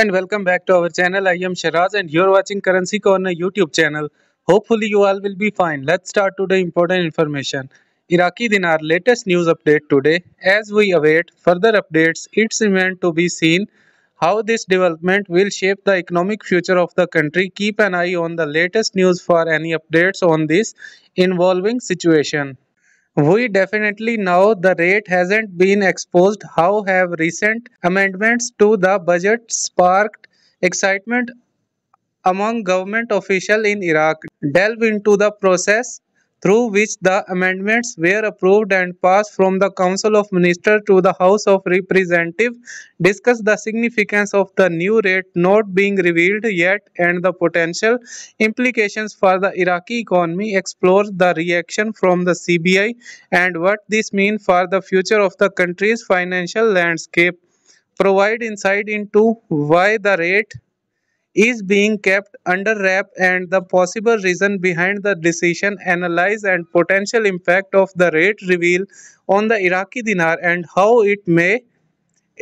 and welcome back to our channel. I am Shiraz and you're watching Currency Corner YouTube channel. Hopefully you all will be fine. Let's start today important information. Iraqi dinar latest news update today. As we await further updates, it's meant to be seen how this development will shape the economic future of the country. Keep an eye on the latest news for any updates on this involving situation. We definitely know the rate hasn't been exposed. How have recent amendments to the budget sparked excitement among government officials in Iraq? Delve into the process through which the amendments were approved and passed from the Council of Ministers to the House of Representatives, discussed the significance of the new rate not being revealed yet and the potential implications for the Iraqi economy, explored the reaction from the CBI and what this means for the future of the country's financial landscape, provide insight into why the rate is being kept under wrap and the possible reason behind the decision analyze and potential impact of the rate reveal on the Iraqi dinar and how it may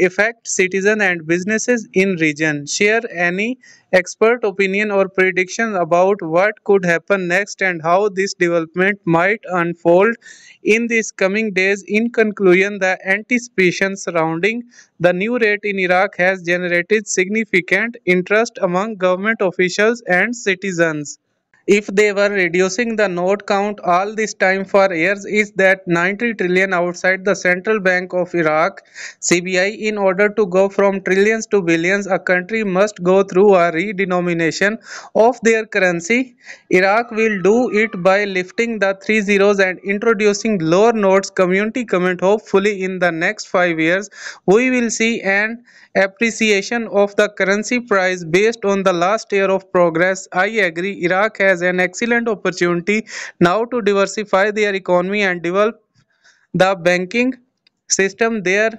affect citizens and businesses in region. Share any expert opinion or prediction about what could happen next and how this development might unfold in these coming days. In conclusion, the anticipation surrounding the new rate in Iraq has generated significant interest among government officials and citizens if they were reducing the note count all this time for years is that 90 trillion outside the central bank of iraq cbi in order to go from trillions to billions a country must go through a redenomination of their currency iraq will do it by lifting the three zeros and introducing lower notes community comment hopefully in the next 5 years we will see an appreciation of the currency price based on the last year of progress i agree iraq has as an excellent opportunity now to diversify their economy and develop the banking system there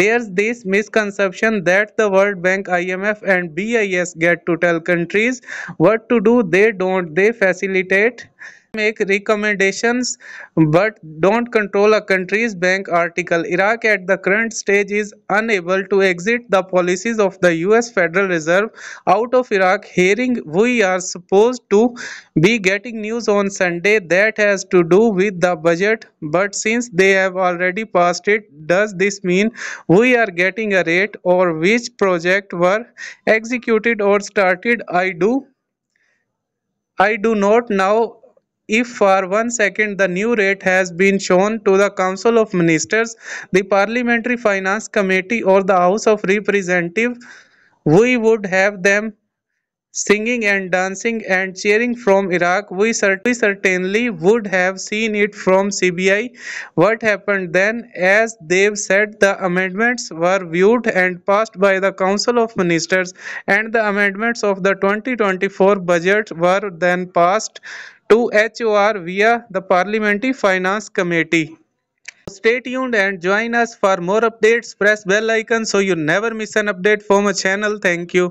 there's this misconception that the World Bank, IMF and BIS get to tell countries what to do. They don't. They facilitate make recommendations but don't control a country's bank article. Iraq at the current stage is unable to exit the policies of the US Federal Reserve out of Iraq hearing we are supposed to be getting news on Sunday that has to do with the budget but since they have already passed it does this mean we are getting a rate or which project were executed or started I do I do not now if for one second the new rate has been shown to the Council of Ministers, the Parliamentary Finance Committee or the House of Representatives, we would have them singing and dancing and cheering from Iraq, we certainly would have seen it from CBI. What happened then? As they've said, the amendments were viewed and passed by the Council of Ministers and the amendments of the 2024 budget were then passed to HOR via the Parliamentary Finance Committee. Stay tuned and join us for more updates. Press bell icon so you never miss an update from a channel. Thank you.